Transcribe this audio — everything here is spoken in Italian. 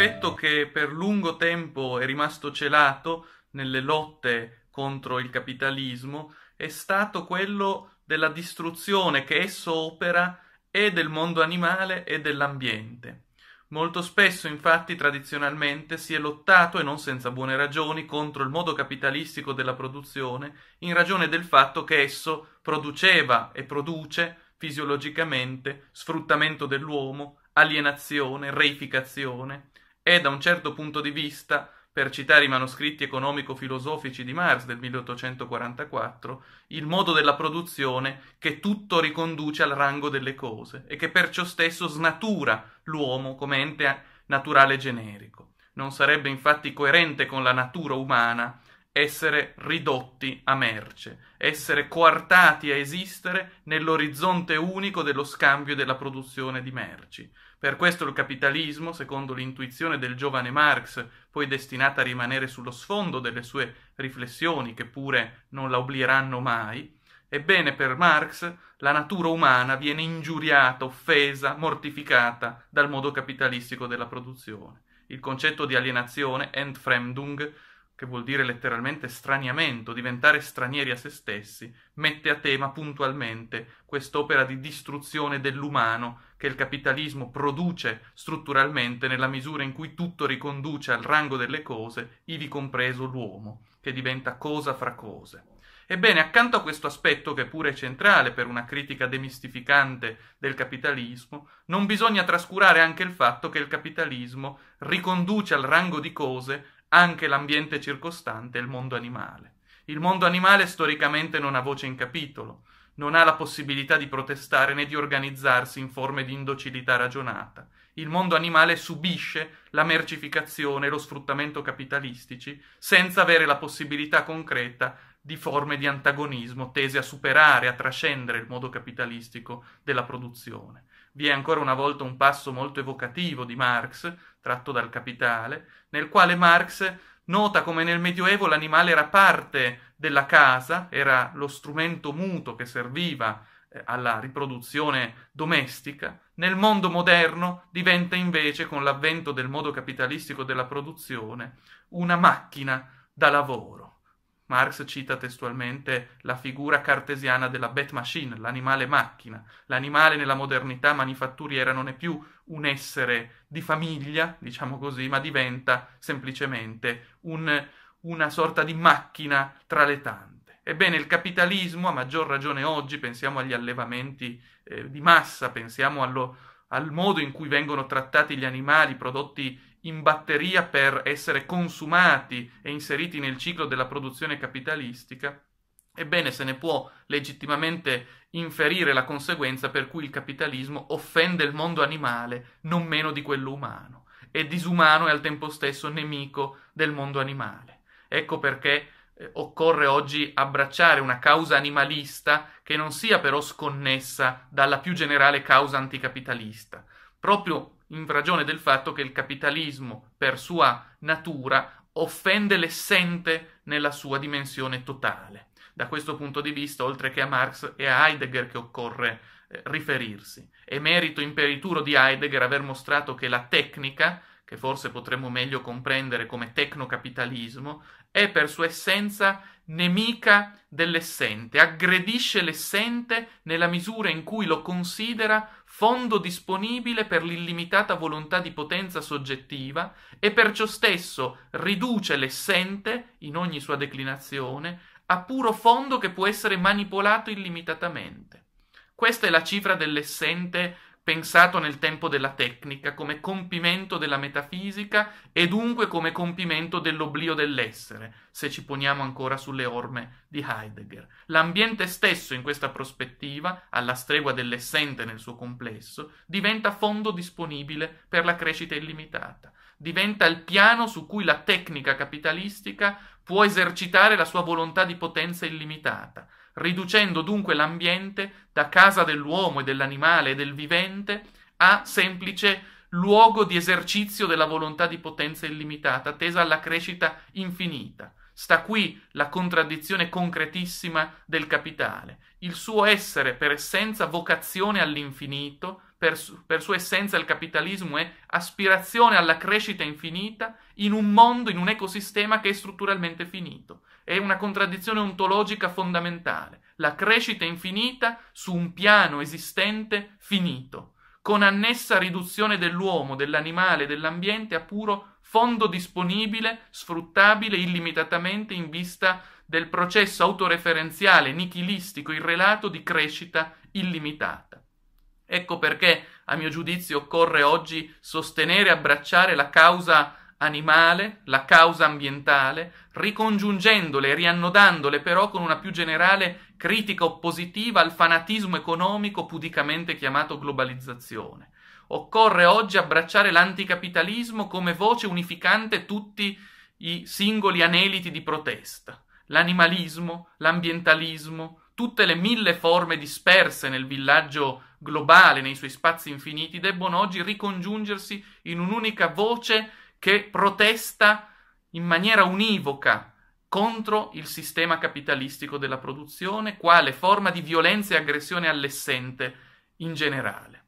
aspetto che per lungo tempo è rimasto celato nelle lotte contro il capitalismo è stato quello della distruzione che esso opera e del mondo animale e dell'ambiente. Molto spesso, infatti, tradizionalmente si è lottato, e non senza buone ragioni, contro il modo capitalistico della produzione, in ragione del fatto che esso produceva e produce fisiologicamente sfruttamento dell'uomo, alienazione, reificazione, è da un certo punto di vista, per citare i manoscritti economico-filosofici di Marx del 1844, il modo della produzione che tutto riconduce al rango delle cose e che perciò stesso snatura l'uomo come ente naturale generico. Non sarebbe infatti coerente con la natura umana essere ridotti a merce, essere coartati a esistere nell'orizzonte unico dello scambio e della produzione di merci. Per questo il capitalismo, secondo l'intuizione del giovane Marx, poi destinata a rimanere sullo sfondo delle sue riflessioni, che pure non la oblieranno mai, ebbene per Marx la natura umana viene ingiuriata, offesa, mortificata dal modo capitalistico della produzione. Il concetto di alienazione, Entfremdung, che vuol dire letteralmente straniamento, diventare stranieri a se stessi, mette a tema puntualmente quest'opera di distruzione dell'umano che il capitalismo produce strutturalmente nella misura in cui tutto riconduce al rango delle cose, ivi compreso l'uomo, che diventa cosa fra cose. Ebbene, accanto a questo aspetto, che pure è centrale per una critica demistificante del capitalismo, non bisogna trascurare anche il fatto che il capitalismo riconduce al rango di cose anche l'ambiente circostante e il mondo animale. Il mondo animale storicamente non ha voce in capitolo, non ha la possibilità di protestare né di organizzarsi in forme di indocilità ragionata. Il mondo animale subisce la mercificazione e lo sfruttamento capitalistici senza avere la possibilità concreta di forme di antagonismo tese a superare, a trascendere il modo capitalistico della produzione. Vi è ancora una volta un passo molto evocativo di Marx, tratto dal Capitale, nel quale Marx nota come nel Medioevo l'animale era parte della casa, era lo strumento muto che serviva eh, alla riproduzione domestica, nel mondo moderno diventa invece, con l'avvento del modo capitalistico della produzione, una macchina da lavoro. Marx cita testualmente la figura cartesiana della Bat Machine, l'animale macchina. L'animale nella modernità manifatturiera non è più un essere di famiglia, diciamo così, ma diventa semplicemente un, una sorta di macchina tra le tante. Ebbene, il capitalismo, a maggior ragione oggi, pensiamo agli allevamenti eh, di massa, pensiamo allo, al modo in cui vengono trattati gli animali, prodotti in batteria per essere consumati e inseriti nel ciclo della produzione capitalistica, ebbene se ne può legittimamente inferire la conseguenza per cui il capitalismo offende il mondo animale non meno di quello umano, è disumano e al tempo stesso nemico del mondo animale. Ecco perché eh, occorre oggi abbracciare una causa animalista che non sia però sconnessa dalla più generale causa anticapitalista, proprio in ragione del fatto che il capitalismo, per sua natura, offende l'essente nella sua dimensione totale. Da questo punto di vista, oltre che a Marx, è a Heidegger che occorre eh, riferirsi. È merito imperituro di Heidegger aver mostrato che la tecnica, che forse potremmo meglio comprendere come tecnocapitalismo, è per sua essenza nemica dell'essente, aggredisce l'essente nella misura in cui lo considera fondo disponibile per l'illimitata volontà di potenza soggettiva e perciò stesso riduce l'essente, in ogni sua declinazione, a puro fondo che può essere manipolato illimitatamente. Questa è la cifra dell'essente pensato nel tempo della tecnica come compimento della metafisica e dunque come compimento dell'oblio dell'essere, se ci poniamo ancora sulle orme di Heidegger. L'ambiente stesso in questa prospettiva, alla stregua dell'essente nel suo complesso, diventa fondo disponibile per la crescita illimitata, diventa il piano su cui la tecnica capitalistica può esercitare la sua volontà di potenza illimitata, riducendo dunque l'ambiente da casa dell'uomo e dell'animale e del vivente a semplice luogo di esercizio della volontà di potenza illimitata, tesa alla crescita infinita. Sta qui la contraddizione concretissima del capitale, il suo essere per essenza vocazione all'infinito, per, per sua essenza il capitalismo è aspirazione alla crescita infinita in un mondo, in un ecosistema che è strutturalmente finito. È una contraddizione ontologica fondamentale, la crescita infinita su un piano esistente finito, con annessa riduzione dell'uomo, dell'animale, dell'ambiente a puro fondo disponibile, sfruttabile illimitatamente in vista del processo autoreferenziale, nichilistico, irrelato di crescita illimitata. Ecco perché, a mio giudizio, occorre oggi sostenere e abbracciare la causa animale, la causa ambientale, ricongiungendole e riannodandole però con una più generale critica oppositiva al fanatismo economico pudicamente chiamato globalizzazione. Occorre oggi abbracciare l'anticapitalismo come voce unificante tutti i singoli aneliti di protesta. L'animalismo, l'ambientalismo, tutte le mille forme disperse nel villaggio globale, nei suoi spazi infiniti, debbono oggi ricongiungersi in un'unica voce che protesta in maniera univoca contro il sistema capitalistico della produzione quale forma di violenza e aggressione all'essente in generale.